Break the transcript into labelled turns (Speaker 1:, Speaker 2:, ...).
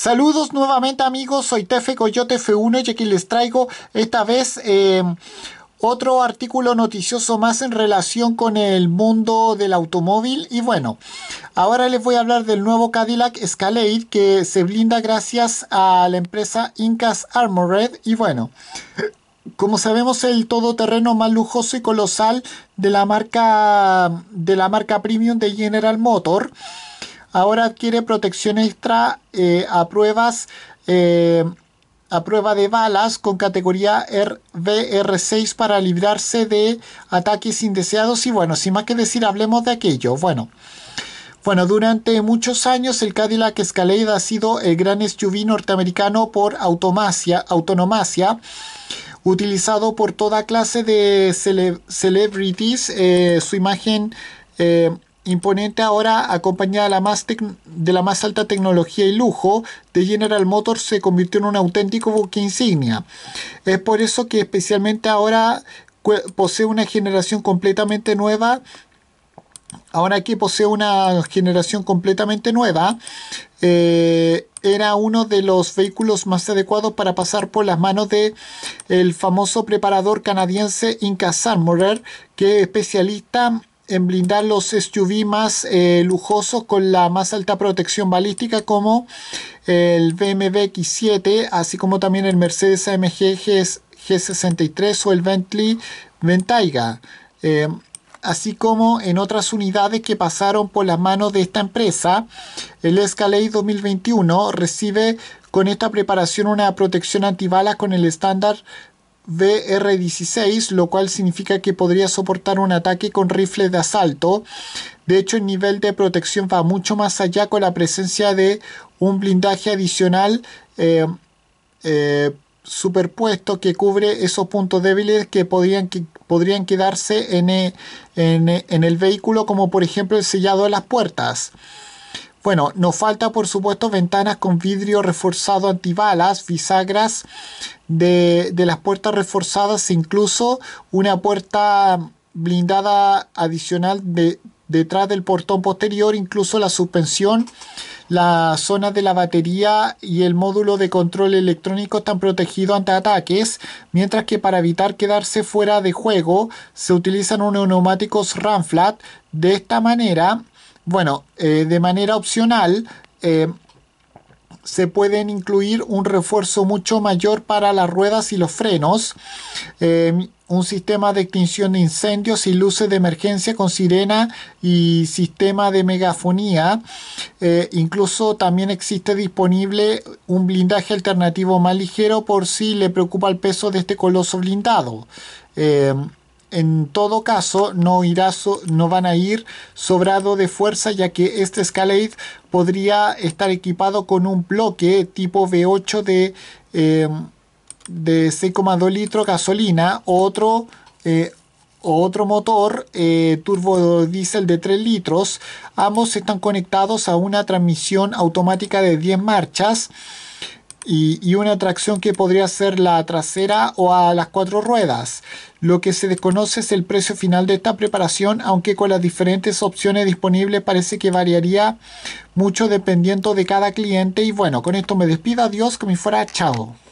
Speaker 1: Saludos nuevamente amigos, soy Tefe Coyote F1 y aquí les traigo esta vez eh, otro artículo noticioso más en relación con el mundo del automóvil. Y bueno, ahora les voy a hablar del nuevo Cadillac Escalade que se blinda gracias a la empresa Incas Armored. Y bueno, como sabemos el todoterreno más lujoso y colosal de la marca, de la marca premium de General Motor ahora adquiere protección extra eh, a pruebas eh, a prueba de balas con categoría RBR6 para librarse de ataques indeseados y bueno, sin más que decir, hablemos de aquello. Bueno, bueno, durante muchos años el Cadillac Escalade ha sido el gran SUV norteamericano por automacia, autonomacia, utilizado por toda clase de celebrities. Eh, su imagen imponente ahora acompañada de la, más alta tecnología y lujo de General Motors se convirtió en un auténtico buque insignia. Es por eso que especialmente ahora posee una generación completamente nueva ahora que posee una generación completamente nueva, eh, era uno de los vehículos más adecuados para pasar por las manos de el famoso preparador canadiense Inca Sandmorer. que es especialista en blindar los SUV más eh, lujosos con la más alta protección balística como el BMW X7, así como también el Mercedes AMG G 63 o el Bentley Ventaiga. Eh, así como en otras unidades que pasaron por las manos de esta empresa, el Escalade 2021 recibe con esta preparación una protección antibalas con el estándar BR-16, lo cual significa que podría soportar un ataque con rifle de asalto. De hecho, el nivel de protección va mucho más allá con la presencia de un blindaje adicional eh, eh, superpuesto que cubre esos puntos débiles que podrían, podrían quedarse en, en el vehículo, como por ejemplo el sellado de las puertas. Bueno, nos falta por supuesto ventanas con vidrio reforzado antibalas, bisagras de, de las puertas reforzadas, e incluso una puerta blindada adicional de, detrás del portón posterior, incluso la suspensión, la zona de la batería y el módulo de control electrónico están protegidos ante ataques, mientras que para evitar quedarse fuera de juego se utilizan unos neumáticos Ramflat. De esta manera, bueno, eh, de manera opcional, eh, se pueden incluir un refuerzo mucho mayor para las ruedas y los frenos, eh, un sistema de extinción de incendios y luces de emergencia con sirena y sistema de megafonía. incluso también existe disponible un blindaje alternativo más ligero por si le preocupa el peso de este coloso blindado en todo caso no, no van a ir sobrado de fuerza ya que este Escalade podría estar equipado con un bloque tipo V8 de, em, de 6,2 litros gasolina o otro, eh, otro motor eh, turbo diésel de 3 litros. Ambos están conectados a una transmisión automática de 10 marchas y, una tracción que podría ser la trasera o a las cuatro ruedas. Lo que se desconoce es el precio final de esta preparación, aunque con las diferentes opciones disponibles parece que variaría mucho dependiendo de cada cliente. Y bueno, con esto me despido, adiós, que me fuera, chao.